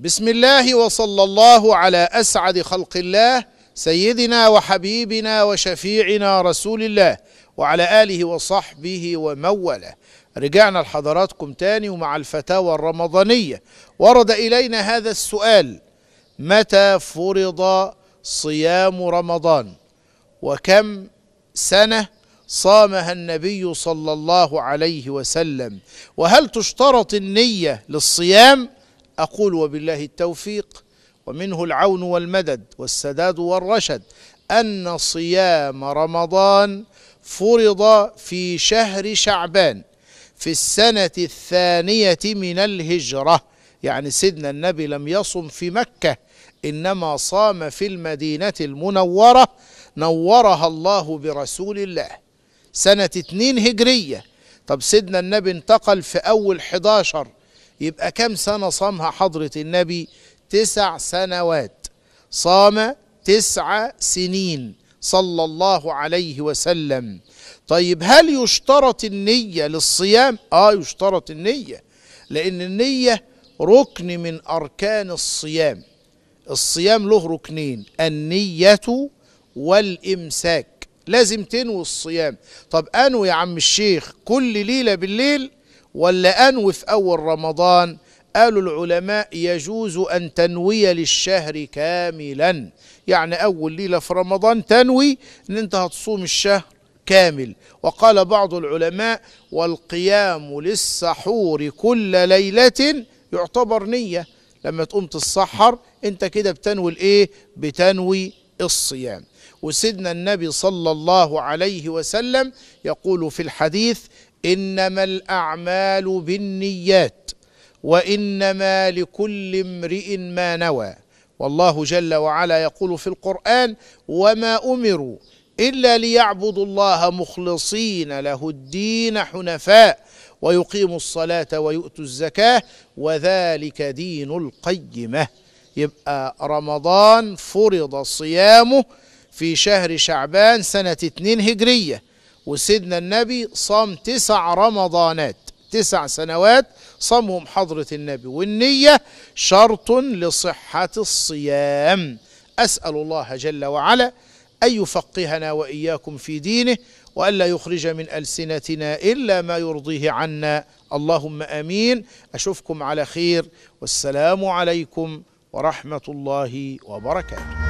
بسم الله وصلى الله على اسعد خلق الله سيدنا وحبيبنا وشفيعنا رسول الله وعلى اله وصحبه وموله رجعنا لحضراتكم تاني ومع الفتاوى الرمضانيه ورد الينا هذا السؤال متى فرض صيام رمضان وكم سنه صامها النبي صلى الله عليه وسلم وهل تشترط النيه للصيام أقول وبالله التوفيق ومنه العون والمدد والسداد والرشد أن صيام رمضان فرض في شهر شعبان في السنة الثانية من الهجرة يعني سيدنا النبي لم يصم في مكة إنما صام في المدينة المنورة نورها الله برسول الله سنة اثنين هجرية طب سيدنا النبي انتقل في أول 11 يبقى كم سنة صامها حضرة النبي تسع سنوات صام تسع سنين صلى الله عليه وسلم طيب هل يشترط النية للصيام؟ آه يشترط النية لأن النية ركن من أركان الصيام الصيام له ركنين النية والإمساك لازم تنوي الصيام طب أنوي يا عم الشيخ كل ليلة بالليل ولا أنوي في أول رمضان قالوا العلماء يجوز أن تنوي للشهر كاملا يعني أول ليلة في رمضان تنوي أن أنت هتصوم الشهر كامل وقال بعض العلماء والقيام للسحور كل ليلة يعتبر نية لما تقوم تتسحر أنت كده بتنوي الإيه بتنوي الصيام وسيدنا النبي صلى الله عليه وسلم يقول في الحديث انما الاعمال بالنيات وانما لكل امرئ ما نوى والله جل وعلا يقول في القران وما امروا الا ليعبدوا الله مخلصين له الدين حنفاء ويقيموا الصلاه ويؤتوا الزكاه وذلك دين القيمه يبقى رمضان فرض صيامه في شهر شعبان سنه 2 هجريه وسيدنا النبي صام تسع رمضانات تسع سنوات صامهم حضرة النبي والنية شرط لصحة الصيام أسأل الله جل وعلا أن يفقهنا وإياكم في دينه وألا يخرج من ألسنتنا إلا ما يرضيه عنا اللهم أمين أشوفكم على خير والسلام عليكم ورحمة الله وبركاته